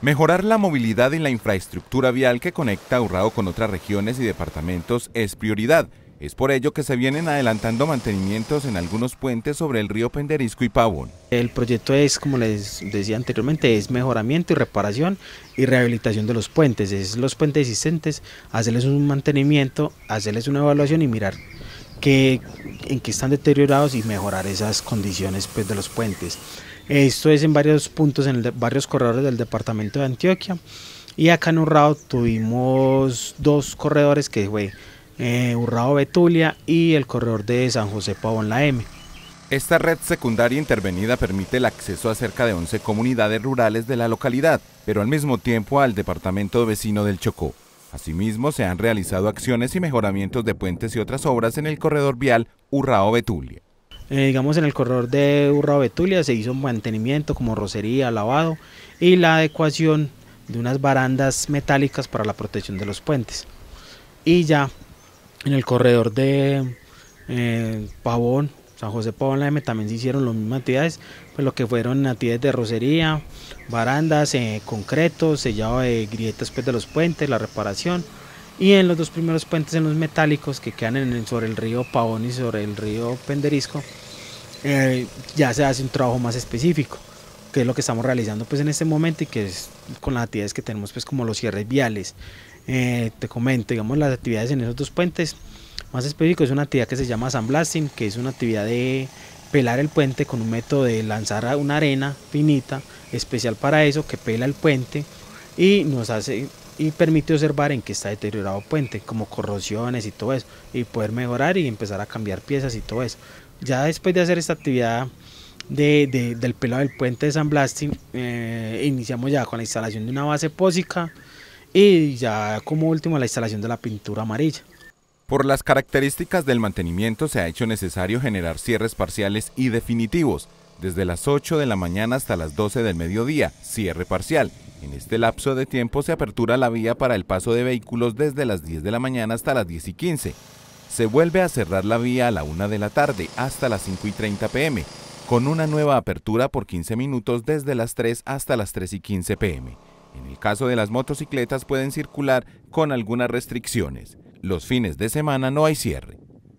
Mejorar la movilidad y la infraestructura vial que conecta Urrao con otras regiones y departamentos es prioridad. Es por ello que se vienen adelantando mantenimientos en algunos puentes sobre el río Penderisco y Pavón. El proyecto es, como les decía anteriormente, es mejoramiento y reparación y rehabilitación de los puentes. Es los puentes existentes, hacerles un mantenimiento, hacerles una evaluación y mirar en qué están deteriorados y mejorar esas condiciones pues, de los puentes. Esto es en varios puntos, en varios corredores del departamento de Antioquia. Y acá en Urrao tuvimos dos corredores que fue eh, Urrao Betulia y el corredor de San José Pavón La M. Esta red secundaria intervenida permite el acceso a cerca de 11 comunidades rurales de la localidad, pero al mismo tiempo al departamento vecino del Chocó. Asimismo, se han realizado acciones y mejoramientos de puentes y otras obras en el corredor vial Urrao-Betulia. Eh, digamos en el corredor de Urra Betulia se hizo un mantenimiento como rocería, lavado y la adecuación de unas barandas metálicas para la protección de los puentes. Y ya en el corredor de eh, Pavón, San José Pavón, la M también se hicieron las mismas actividades, pues lo que fueron actividades de rocería, barandas, concreto, eh, concretos, sellado de grietas pues, de los puentes, la reparación y en los dos primeros puentes, en los metálicos que quedan sobre el río Pavón y sobre el río Penderisco, eh, ya se hace un trabajo más específico, que es lo que estamos realizando pues en este momento y que es con las actividades que tenemos pues como los cierres viales. Eh, te comento, digamos las actividades en esos dos puentes, más específico es una actividad que se llama sandblasting, que es una actividad de pelar el puente con un método de lanzar una arena finita especial para eso que pela el puente y nos hace y permite observar en qué está deteriorado el puente, como corrosiones y todo eso, y poder mejorar y empezar a cambiar piezas y todo eso. Ya después de hacer esta actividad del pelo del puente de San Blasting eh, iniciamos ya con la instalación de una base pósica y ya como último la instalación de la pintura amarilla. Por las características del mantenimiento se ha hecho necesario generar cierres parciales y definitivos, desde las 8 de la mañana hasta las 12 del mediodía, cierre parcial, en este lapso de tiempo se apertura la vía para el paso de vehículos desde las 10 de la mañana hasta las 10 y 15. Se vuelve a cerrar la vía a la 1 de la tarde hasta las 5 y 30 pm, con una nueva apertura por 15 minutos desde las 3 hasta las 3 y 15 pm. En el caso de las motocicletas pueden circular con algunas restricciones. Los fines de semana no hay cierre.